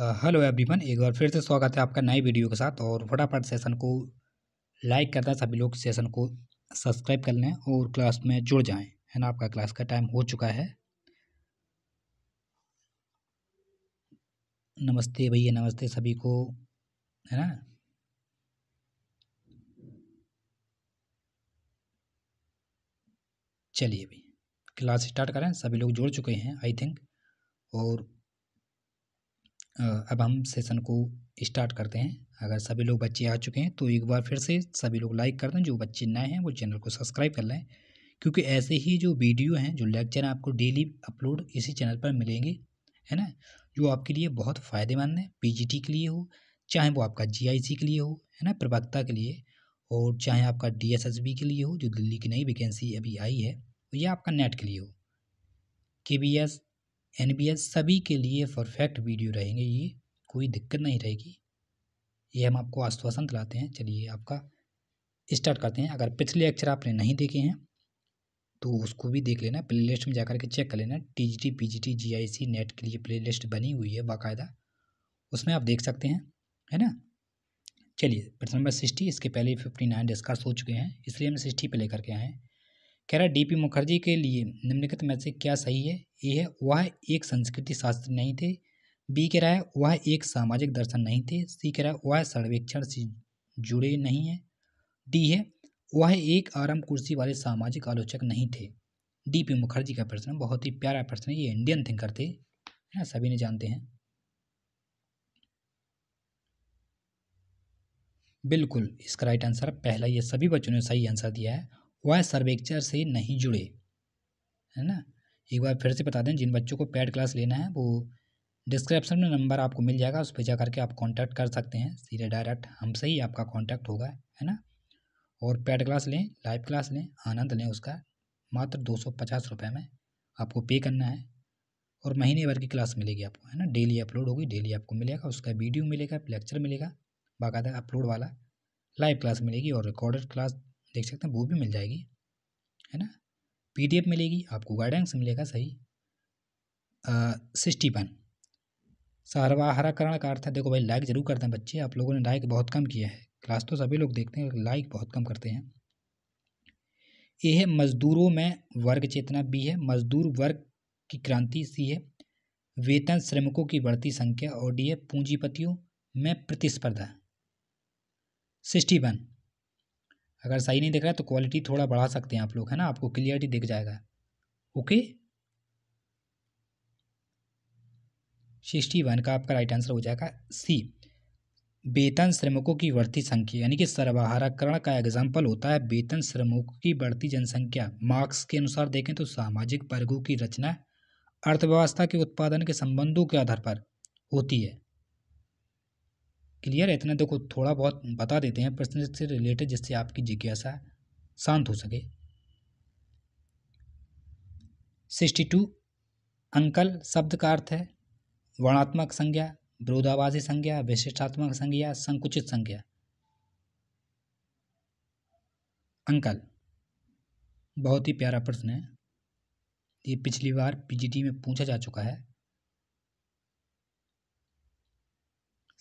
hello everyone एक बार फिर से स्वागत है आपका नए वीडियो के साथ और फटाफट सेशन को लाइक करना सभी लोग सेशन को सब्सक्राइब कर लें और क्लास में जुड़ जाएं है ना आपका क्लास का टाइम हो चुका है नमस्ते भैया नमस्ते सभी को है ना चलिए भाई क्लास स्टार्ट करें सभी लोग जुड़ चुके हैं आई थिंक और अब हम सेशन को स्टार्ट करते हैं अगर सभी लोग बच्चे आ चुके हैं तो एक बार फिर से सभी लोग लाइक कर दें जो बच्चे नए हैं वो चैनल को सब्सक्राइब कर लें क्योंकि ऐसे ही जो वीडियो हैं जो लेक्चर आपको डेली अपलोड इसी चैनल पर मिलेंगे है ना जो आपके लिए बहुत फ़ायदेमंद है पी के लिए हो चाहे वो आपका जी के लिए हो है ना प्रवक्ता के लिए और चाहे आपका डी के लिए हो जो दिल्ली की नई वैकेंसी अभी आई है या आपका नेट के लिए हो के बी एस एन एस सभी के लिए परफेक्ट वीडियो रहेंगे ये कोई दिक्कत नहीं रहेगी ये हम आपको आश्वासन दिलाते हैं चलिए आपका स्टार्ट करते हैं अगर पिछले लेक्चर आपने नहीं देखे हैं तो उसको भी देख लेना प्ले लिस्ट में जाकर के चेक कर लेना T G T P G T G I C net के लिए प्ले लिस्ट बनी हुई है बाकायदा उसमें आप देख सकते हैं है ना चलिए प्रश्न नंबर सिक्सटी इसके पहले फिफ्टी नाइन डिस्कस हो चुके हैं इसलिए हम सिक्सटी पे लेकर के आए हैं कह रहा डी पी मुखर्जी के लिए निम्नलिखित में से क्या सही है ए है वह एक संस्कृति शास्त्र नहीं थे बी कह रहा है वह एक सामाजिक दर्शन नहीं थे सी कह रहा है वह सर्वेक्षण से जुड़े नहीं है डी है वह एक आराम कुर्सी वाले सामाजिक आलोचक नहीं थे डी पी मुखर्जी का प्रश्न बहुत ही प्यारा प्रश्न है ये इंडियन थिंकर थे है ना सभी ने जानते हैं बिल्कुल इसका राइट आंसर पहला ये सभी बच्चों ने सही आंसर दिया है वह सर्वेक्षण से नहीं जुड़े है ना एक बार फिर से बता दें जिन बच्चों को पैड क्लास लेना है वो डिस्क्रिप्शन में नंबर आपको मिल जाएगा उस पर जा करके आप कांटेक्ट कर सकते हैं सीधे डायरेक्ट हमसे ही आपका कांटेक्ट होगा है ना और पैड क्लास लें लाइव क्लास लें आनंद लें उसका मात्र दो सौ पचास रुपये में आपको पे करना है और महीने भर की क्लास मिलेगी आपको है ना डेली अपलोड होगी डेली आपको मिलेगा उसका वीडियो मिलेगा लेक्चर मिलेगा बाकायदा अपलोड वाला लाइव क्लास मिलेगी और रिकॉर्डेड क्लास देख सकते हैं वो भी मिल जाएगी है ना पीडीएफ मिलेगी आपको गाइडेंस मिलेगा सही सिक्सटी वन सर्वाहराकरण का अर्थ है देखो भाई लाइक ज़रूर करते हैं बच्चे आप लोगों ने लाइक बहुत कम किया है क्लास तो सभी लोग देखते हैं लाइक बहुत कम करते हैं ए है मजदूरों में वर्ग चेतना बी है मजदूर वर्ग की क्रांति सी है वेतन श्रमिकों की बढ़ती संख्या और डी है पूंजीपतियों में प्रतिस्पर्धा सिक्सटी वन अगर सही नहीं दिख रहा है तो क्वालिटी थोड़ा बढ़ा सकते हैं आप लोग है ना आपको क्लियरिटी दिख जाएगा ओके सिक्सटी वन का आपका राइट आंसर हो जाएगा सी वेतन श्रमिकों की बढ़ती संख्या यानी कि सर्वहाराकरण का एग्जाम्पल होता है वेतन श्रमिकों की बढ़ती जनसंख्या मार्क्स के अनुसार देखें तो सामाजिक वर्गों की रचना अर्थव्यवस्था के उत्पादन के संबंधों के आधार पर होती है क्लियर है इतना देखो थोड़ा बहुत बता देते हैं प्रश्न से रिलेटेड जिससे आपकी जिज्ञासा शांत हो सके सिक्सटी टू अंकल शब्द का अर्थ है वर्णात्मक संज्ञा विरोधाभासी संज्ञा विशिष्टात्मक संज्ञा संकुचित संज्ञा अंकल बहुत ही प्यारा प्रश्न है ये पिछली बार पीजीटी में पूछा जा चुका है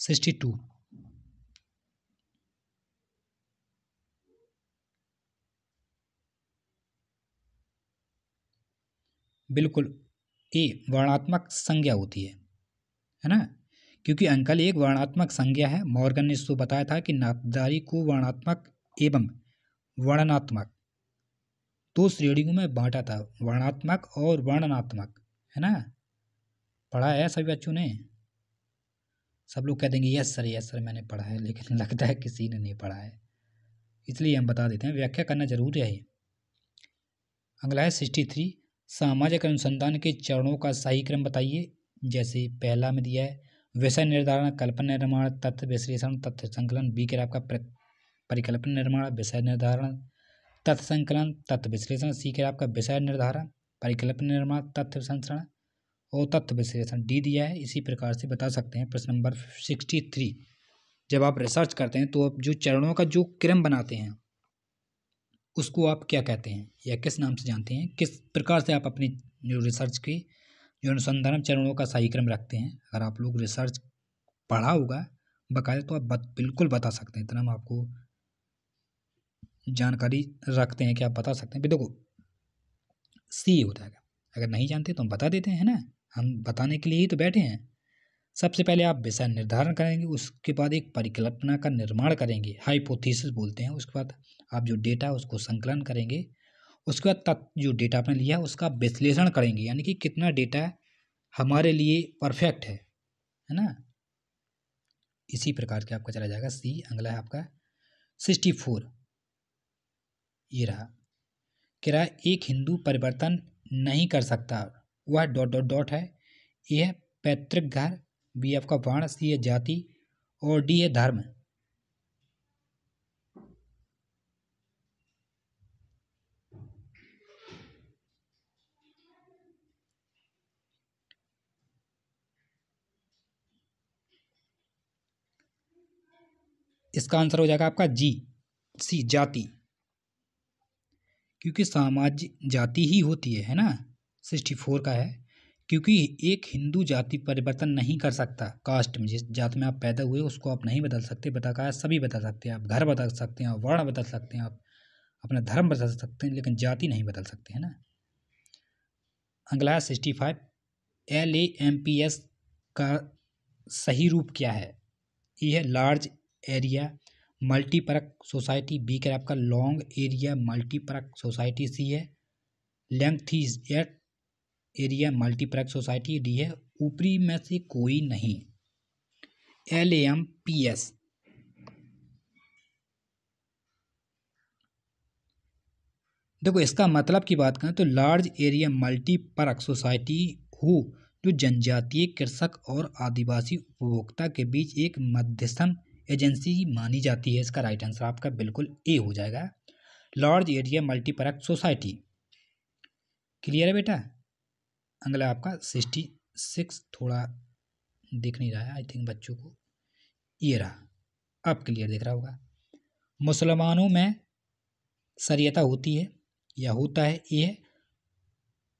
सिक्सटी टू बिल्कुल ए वर्णात्मक संज्ञा होती है है ना क्योंकि अंकल एक वर्णात्मक संज्ञा है मॉर्गन ने इसको बताया था कि नापदारी को वर्णात्मक एवं वर्णनात्मक दो श्रेणियों में बांटा था वर्णात्मक और वर्णनात्मक है ना पढ़ा है सभी बच्चों ने सब लोग कह देंगे यस सर यस सर मैंने पढ़ा है लेकिन लगता है किसी ने नहीं पढ़ा है इसलिए हम बता देते हैं व्याख्या करना जरूरी है अगला है सिक्सटी थ्री सामाजिक अनुसंधान के चरणों का सही क्रम बताइए जैसे पहला में दिया है विषय निर्धारण कल्पना निर्माण तथ्य विश्लेषण तथ्य संकलन बी के आपका परिकल्पना निर्माण विषय निर्धारण तथ्य संकलन तथ्य विश्लेषण सी के आपका विषय निर्धारण परिकल्पना निर्माण तथ्य संसरण और तथ्य विश्लेषण डी दिया है इसी प्रकार से बता सकते हैं प्रश्न नंबर सिक्सटी थ्री जब आप रिसर्च करते हैं तो आप जो चरणों का जो क्रम बनाते हैं उसको आप क्या कहते हैं या किस नाम से जानते हैं किस प्रकार से आप अपनी जो रिसर्च की जो अनुसंधान चरणों का सही क्रम रखते हैं अगर आप लोग रिसर्च पढ़ा होगा बकायदा तो आप बत, बिल्कुल बता सकते हैं इतना हम आपको जानकारी रखते हैं कि आप बता सकते हैं देखो सी हो जाएगा अगर नहीं जानते तो हम बता देते हैं ना हम बताने के लिए ही तो बैठे हैं सबसे पहले आप विषय निर्धारण करेंगे उसके बाद एक परिकल्पना का निर्माण करेंगे हाइपोथीसिस बोलते हैं उसके बाद आप जो डेटा उसको संकलन करेंगे उसके बाद तत्व जो डेटा आपने लिया उसका विश्लेषण करेंगे यानी कि कितना डेटा हमारे लिए परफेक्ट है है ना इसी प्रकार के आपका चला जाएगा सी अगला है आपका सिक्सटी फोर ये रहा कि रहा एक हिंदू परिवर्तन नहीं कर सकता वह डॉट डॉट डॉट है यह पैतृक घर बी आपका वर्ण सी है जाति और डी है धर्म इसका आंसर हो जाएगा आपका जी सी जाति क्योंकि सामाजिक जाति ही होती है है ना सिक्सटी फोर का है क्योंकि एक हिंदू जाति परिवर्तन नहीं कर सकता कास्ट में जिस जात में आप पैदा हुए उसको आप नहीं बदल सकते बता का सभी बदल सकते हैं आप घर बदल सकते हैं वर्ण बदल सकते हैं आप अपना धर्म बदल सकते हैं लेकिन जाति नहीं बदल सकते हैं ना अगला sixty five L A M P S का सही रूप क्या है ये है large area multipurpose society B कर आपका long area multipurpose society C है length is at area multiplex society D है ऊपरी में से कोई नहीं एल एम पी एस देखो इसका मतलब की बात करें तो लार्ज एरिया मल्टीपर्क सोसाइटी हो जो जनजातीय कृषक और आदिवासी उपभोक्ता के बीच एक मध्यस्थम एजेंसी मानी जाती है इसका राइट आंसर आपका बिल्कुल ए हो जाएगा large area multipurpose society clear है बेटा अगला आपका सिक्सटी सिक्स थोड़ा दिख नहीं रहा है आई थिंक बच्चों को ये रहा अब क्लियर दिख रहा होगा मुसलमानों में सरियता होती है या होता है ये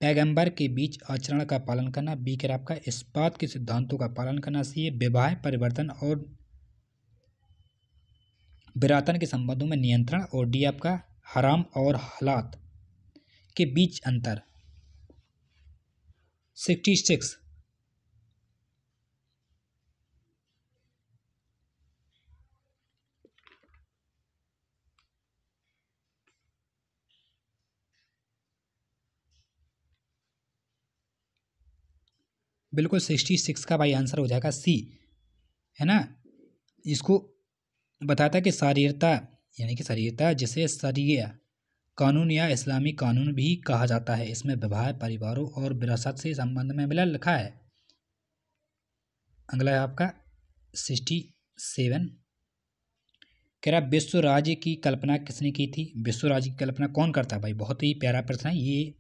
पैगंबर के बीच आचरण का पालन करना बी कर आपका इस्पात के सिद्धांतों का पालन करना सी विवाह परिवर्तन और विरातन के संबंधों में नियंत्रण और डी आपका हराम और हालात के बीच अंतर सिक्सटी सिक्स बिल्कुल सिक्सटी सिक्स का भाई आंसर हो जाएगा सी है ना इसको बताता कि शारीरता यानी कि शरीरता जिसे शरीर कानून या इस्लामी कानून भी कहा जाता है इसमें विवाह परिवारों और विरासत से संबंध में मिला लिखा है अगला है आपका सिक्सटी सेवन कह रहा विश्व राज्य की कल्पना किसने की थी विश्व राज्य की कल्पना कौन करता है भाई बहुत ही प्यारा प्रश्न है ये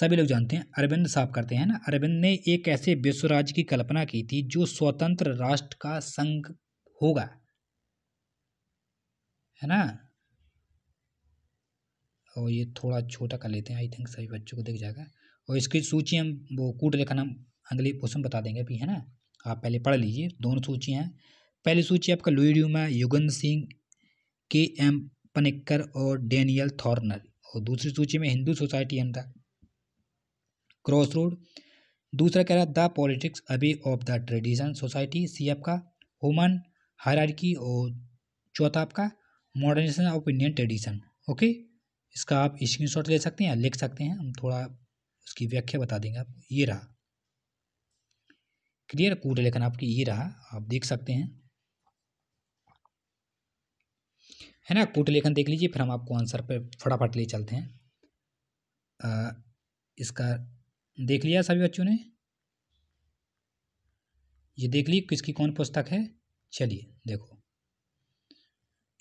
सभी लोग जानते हैं अरविंद साहब करते हैं ना अरविंद ने एक ऐसे विश्व राज्य की कल्पना की थी जो स्वतंत्र राष्ट्र का संघ होगा है ना और ये थोड़ा छोटा कर लेते हैं आई थिंक सभी बच्चों को दिख जाएगा और इसकी सूची हम वो कूट रेखा नाम अगले क्वेश्चन बता देंगे अभी है ना आप पहले पढ़ लीजिए दोनों सूचियाँ हैं पहली सूची आपका लुई ड्यूमा युगन सिंह के एम पनिक्कर और डेनियल थॉर्नर और दूसरी सूची में Hindu society the cross road दूसरा कह रहा है द पॉलिटिक्स अभी of the tradition society C आपका वुमन हायरार्की और चौथा आपका modernisation of Indian tradition okay इसका आप स्क्रीनशॉट ले सकते हैं लिख सकते हैं हम थोड़ा उसकी व्याख्या बता देंगे आप ये रहा क्लियर कूट लेखन आपकी ये रहा आप देख सकते हैं है ना कूट लेखन देख लीजिए फिर हम आपको आंसर पे फटाफट ले चलते हैं आ, इसका देख लिया सभी बच्चों ने ये देख ली किसकी कौन पुस्तक है चलिए देखो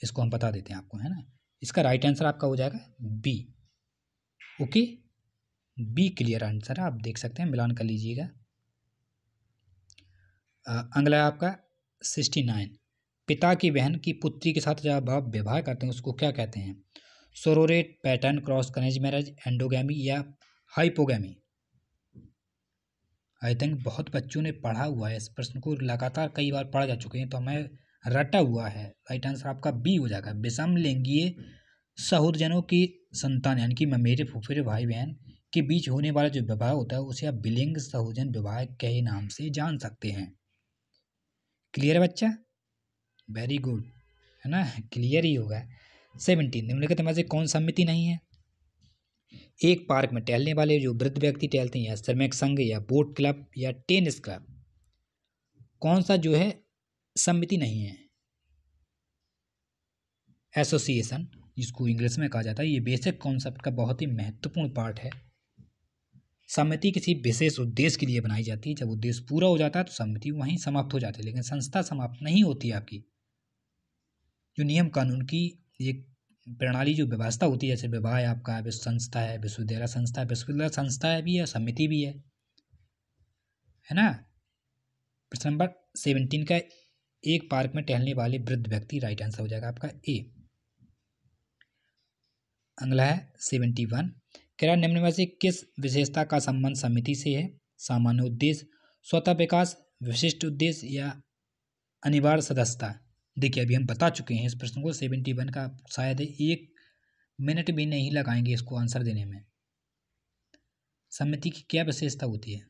इसको हम बता देते हैं आपको है ना इसका राइट आंसर आपका हो जाएगा B okay B clear answer है आप देख सकते हैं मिलान कर लीजिएगा अगला है आपका सिक्सटी नाइन पिता की बहन की पुत्री के साथ जब आप विवाह करते हैं उसको क्या कहते हैं सोरोरेट पैटर्न क्रॉस करेंज मैरिज एंडोगैमी या हाइपोगैमी आई थिंक बहुत बच्चों ने पढ़ा हुआ है इस प्रश्न को लगातार कई बार पढ़ा जा चुके हैं तो हमें रटा हुआ है राइट आंसर आपका बी हो जाएगा विषम लिंगीय सहोदजनों की संतान यानी कि ममेरे फुफेरे भाई बहन के बीच होने वाला जो विवाह होता है उसे आप विलिंग सहोजन विवाह के नाम से जान सकते हैं क्लियर है बच्चा वेरी गुड है ना क्लियर ही होगा सेवनटीन निम्नलिखित में से कौन सम्मिति नहीं है एक पार्क में टहलने वाले जो वृद्ध व्यक्ति टहलते हैं या श्रमिक संघ या बोट क्लब या टेनिस क्लब कौन सा जो है समिति नहीं है एसोसिएशन जिसको इंग्लिश में कहा जाता है ये बेसिक कॉन्सेप्ट का बहुत ही महत्वपूर्ण पार्ट है समिति किसी विशेष उद्देश्य के लिए बनाई जाती है जब उद्देश्य पूरा हो जाता है तो समिति वहीं समाप्त हो जाती है लेकिन संस्था समाप्त नहीं होती आपकी जो नियम कानून की ये प्रणाली जो व्यवस्था होती है जैसे विवाह है आपका है संस्था है विश्वविद्यालय संस्था है विश्वविद्यालय संस्था है भी है समिति भी है है ना प्रश्न नंबर सेवनटीन का एक पार्क में टहलने वाले वृद्ध व्यक्ति राइट आंसर हो जाएगा आपका ए अगला है सेवेंटी वन किराया निम्न में से किस विशेषता का संबंध समिति से है सामान्य उद्देश्य स्वतः विकास विशिष्ट उद्देश्य या अनिवार्य सदस्यता देखिए अभी हम बता चुके हैं इस प्रश्न को सेवेंटी वन का शायद एक मिनट भी नहीं लगाएंगे इसको आंसर देने में समिति की क्या विशेषता होती है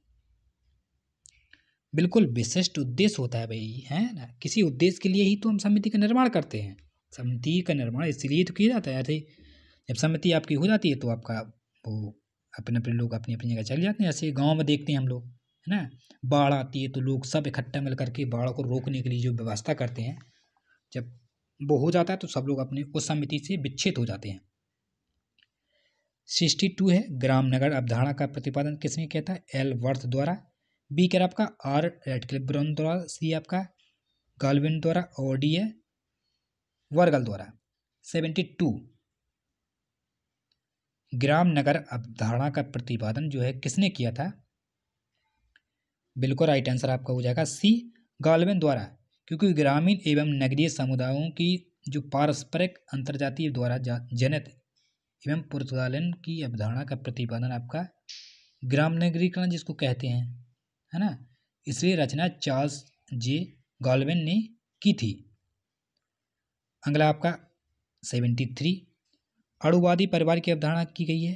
बिल्कुल विशिष्ट उद्देश्य होता है भाई है ना किसी उद्देश्य के लिए ही तो हम समिति का निर्माण करते हैं समिति का निर्माण इसलिए तो किया जाता है ऐसे जब समिति आपकी हो जाती है तो आपका वो अपने अपने लोग अपनी अपनी जगह चले जाते हैं ऐसे गाँव में देखते हैं हम लोग है ना बाढ़ आती है तो लोग सब इकट्ठा मिल करके बाढ़ को रोकने के लिए जो व्यवस्था करते हैं जब वो हो जाता है तो सब लोग अपने उस समिति से विच्छेद हो जाते हैं सिक्सटी टू है ग्राम नगर अवधारणा का प्रतिपादन किसने किया था एल वर्थ द्वारा बी कर आपका आर रेड क्लिप ब्राउन द्वारा सी आपका गर्लविन द्वारा और डी है वर्गल द्वारा सेवेंटी टू ग्राम नगर अवधारणा का प्रतिपादन जो है किसने किया था बिल्कुल राइट आंसर आपका हो जाएगा सी गालविन द्वारा क्योंकि ग्रामीण एवं नगरीय समुदायों की जो पारस्परिक अंतर्जातीय द्वारा जनित एवं पुर्तगालन की अवधारणा का प्रतिपादन आपका ग्राम नगरीकरण जिसको कहते हैं है ना इसकी रचना चार्ल्स जे गॉलवेन ने की थी अगला आपका सेवेंटी थ्री अड़ुवादी परिवार की अवधारणा की गई है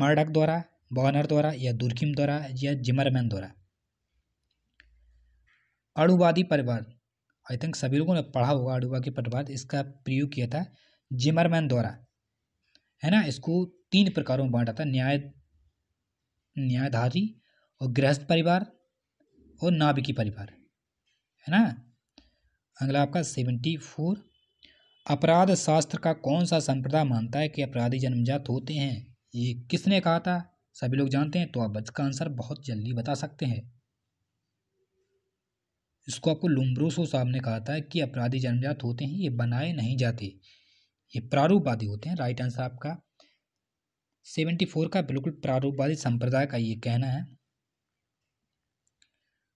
मर्डक द्वारा बॉनर द्वारा या दुर्किम द्वारा या जिमरमैन द्वारा अड़ुवादी परिवार आई थिंक सभी लोगों ने पढ़ा होगा अड़ुवा के परिवार इसका प्रयोग किया था जिमरमैन द्वारा है ना इसको तीन प्रकारों में बांटा था न्याय न्यायधारी और गृहस्थ परिवार और नाभिकी परिवार है ना अगला आपका सेवेंटी फोर अपराध शास्त्र का कौन सा संप्रदाय मानता है कि अपराधी जन्मजात होते हैं ये किसने कहा था सभी लोग जानते हैं तो आप का आंसर बहुत जल्दी बता सकते हैं इसको आपको लुम्ब्रोसो साहब ने कहा था कि अपराधी जन्मजात होते हैं ये बनाए नहीं जाते ये प्रारूपवादी होते हैं राइट आंसर आपका सेवेंटी फोर का बिल्कुल प्रारूपवादी संप्रदाय का ये कहना है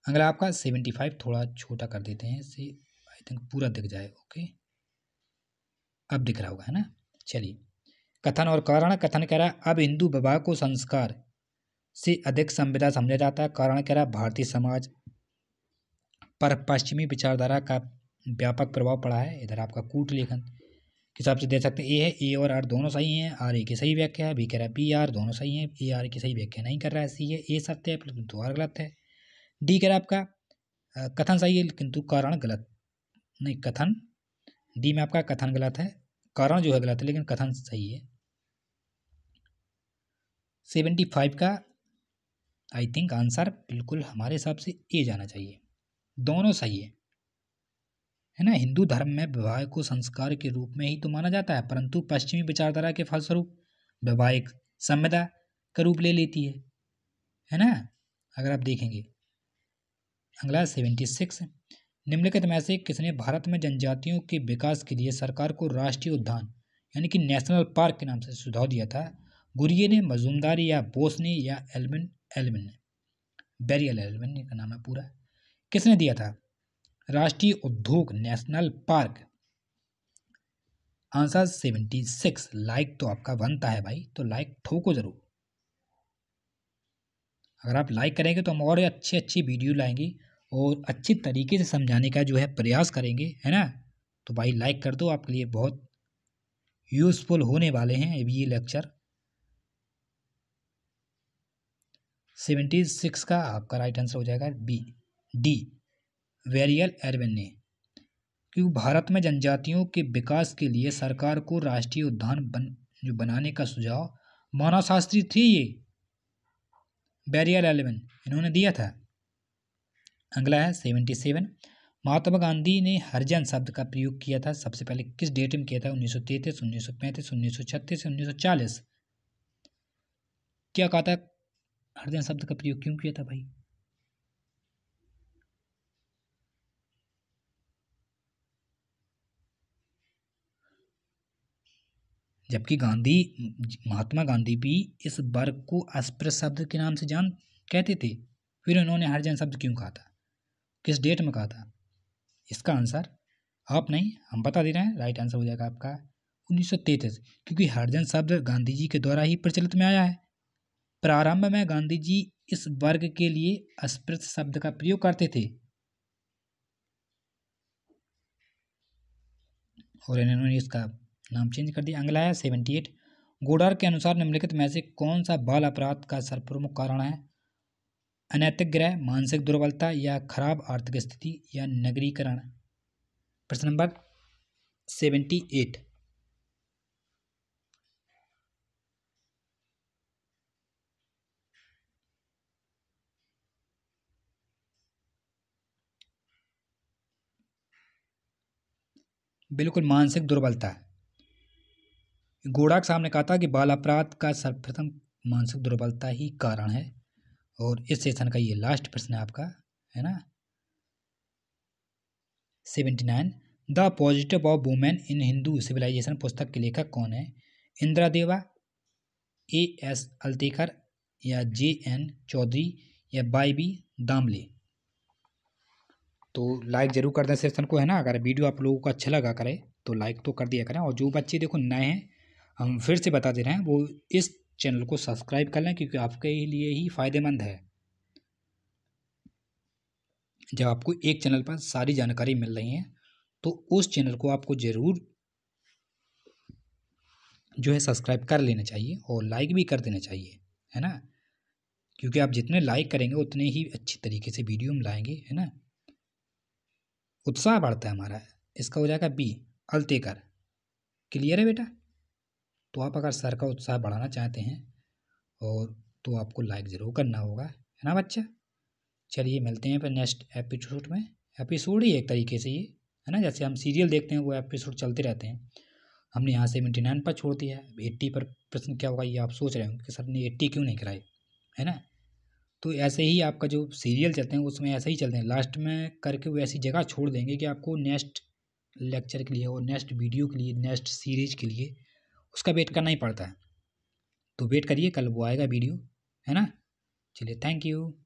अगला आपका सेवेंटी फाइव थोड़ा छोटा कर देते हैं इससे आई थिंक पूरा दिख जाए ओके अब दिख रहा होगा है ना चलिए कथन और कारण कथन कह रहा है अब हिंदू विवाह को संस्कार से अधिक संविदा समझा जाता है कारण कह रहा है भारतीय समाज पर पश्चिमी विचारधारा का व्यापक प्रभाव पड़ा है इधर आपका कूट लेखन के हिसाब से दे सकते हैं ए है ए और आर दोनों सही हैं आर ए की सही व्याख्या है बी कह रहा है बी आर दोनों सही हैं ए आर की सही व्याख्या नहीं कर रहा है सी है ए सत्य है दो आर गलत है डी कह रहा है आपका कथन सही है किंतु कारण गलत नहीं कथन डी में आपका कथन गलत है कारण जो है गलत है लेकिन कथन सही है सेवेंटी फाइव का आई थिंक आंसर बिल्कुल हमारे हिसाब से ए जाना चाहिए दोनों सही है है ना हिंदू धर्म में विवाह को संस्कार के रूप में ही तो माना जाता है परंतु पश्चिमी विचारधारा के फलस्वरूप वैवाहिक सम्यदा का रूप ले लेती है है ना अगर आप देखेंगे अगला सेवेंटी सिक्स निम्नलिखित में से किसने भारत में जनजातियों के विकास के लिए सरकार को राष्ट्रीय उद्यान यानी कि नेशनल पार्क के नाम से सुझाव दिया था गुरिये ने मजूमदारी या बोस ने या एलमिन एलमिन ने एलमिन का नाम है पूरा किसने दिया था राष्ट्रीय उद्योग national park answer seventy six like तो आपका बनता है भाई तो लाइक ठोको ज़रूर अगर आप लाइक करेंगे तो हम और अच्छी अच्छी वीडियो लाएंगे और अच्छी तरीके से समझाने का जो है प्रयास करेंगे है ना तो भाई लाइक कर दो आपके लिए बहुत यूज़फुल होने वाले हैं अभी ये लेक्चर सेवेंटी सिक्स का आपका राइट आंसर हो जाएगा बी डी वेरियल एरवेन ने क्योंकि भारत में जनजातियों के विकास के लिए सरकार को राष्ट्रीय उद्यान बन जो बनाने का सुझाव मानव शास्त्री थी ये बैरियर एलेवन इन्होंने दिया था अगला है सेवेंटी सेवन महात्मा गांधी ने हरिजन शब्द का प्रयोग किया था सबसे पहले किस डेट में किया था उन्नीस सौ तैतीस उन्नीस सौ पैंतीस उन्नीस सौ छत्तीस उन्नीस सौ चालीस क्या कहा था हरिजन शब्द का प्रयोग क्यों किया था भाई जबकि गांधी महात्मा गांधी भी इस वर्ग को अस्पृश्य शब्द के नाम से जान कहते थे फिर उन्होंने हरिजन शब्द क्यों कहा था किस डेट में कहा था इसका आंसर आप नहीं हम बता दे रहे हैं राइट आंसर हो जाएगा आपका उन्नीस क्योंकि हरजन शब्द गांधी जी के द्वारा ही प्रचलित में आया है प्रारंभ में गांधी जी इस वर्ग के लिए अस्पृश्य शब्द का प्रयोग करते थे और इन्होंने इसका नाम चेंज कर दिया अंग्लाया सेवेंटी एट गोडार के अनुसार निम्नलिखित में से कौन सा बाल अपराध का सर्वप्रमुख कारण है अनैतिक ग्रह मानसिक दुर्बलता या खराब आर्थिक स्थिति या नगरीकरण प्रश्न नंबर सेवेंटी एट बिल्कुल मानसिक दुर्बलता गोडाक साहब ने कहा था कि बाल अपराध का सर्वप्रथम मानसिक दुर्बलता ही कारण है और इस सेशन का ये लास्ट प्रश्न है आपका है ना seventy nine the position of women in Hindu civilisation पुस्तक के लेखक कौन है इंदिरा देवा ए एस अल्तेकर या जे एन चौधरी या बाई बी दामले तो लाइक ज़रूर कर दें सेशन को है ना अगर वीडियो आप लोगों को अच्छा लगा करे तो लाइक तो कर दिया करें और जो बच्चे देखो नए हैं हम फिर से बता दे रहे हैं वो इस चैनल को सब्सक्राइब कर लें क्योंकि आपके लिए ही फ़ायदेमंद है जब आपको एक चैनल पर सारी जानकारी मिल रही है तो उस चैनल को आपको ज़रूर जो है सब्सक्राइब कर लेना चाहिए और लाइक भी कर देना चाहिए है ना क्योंकि आप जितने लाइक करेंगे उतने ही अच्छी तरीके से वीडियो हम लाएंगे है ना उत्साह बढ़ता है हमारा इसका हो जाएगा बी अलते कर क्लियर है बेटा तो आप अगर सर का उत्साह बढ़ाना चाहते हैं और तो आपको लाइक ज़रूर करना होगा है ना बच्चा चलिए मिलते हैं फिर नेक्स्ट एपिसोड में एपिसोड ही एक तरीके से ये है ना जैसे हम सीरियल देखते हैं वो एपिसोड चलते रहते हैं हमने यहाँ सेवेंटी नाइन पर छोड़ दिया अब एट्टी पर प्रश्न क्या होगा ये आप सोच रहे होंगे कि सर ने एट्टी क्यों नहीं कराई है ना तो ऐसे ही आपका जो सीरियल चलते हैं उसमें ऐसे ही चलते हैं लास्ट में करके वो ऐसी जगह छोड़ देंगे कि आपको नेक्स्ट लेक्चर के लिए और नेक्स्ट वीडियो के लिए नेक्स्ट सीरीज के लिए उसका वेट करना ही पड़ता है तो वेट करिए कल वो आएगा वीडियो है ना चलिए थैंक यू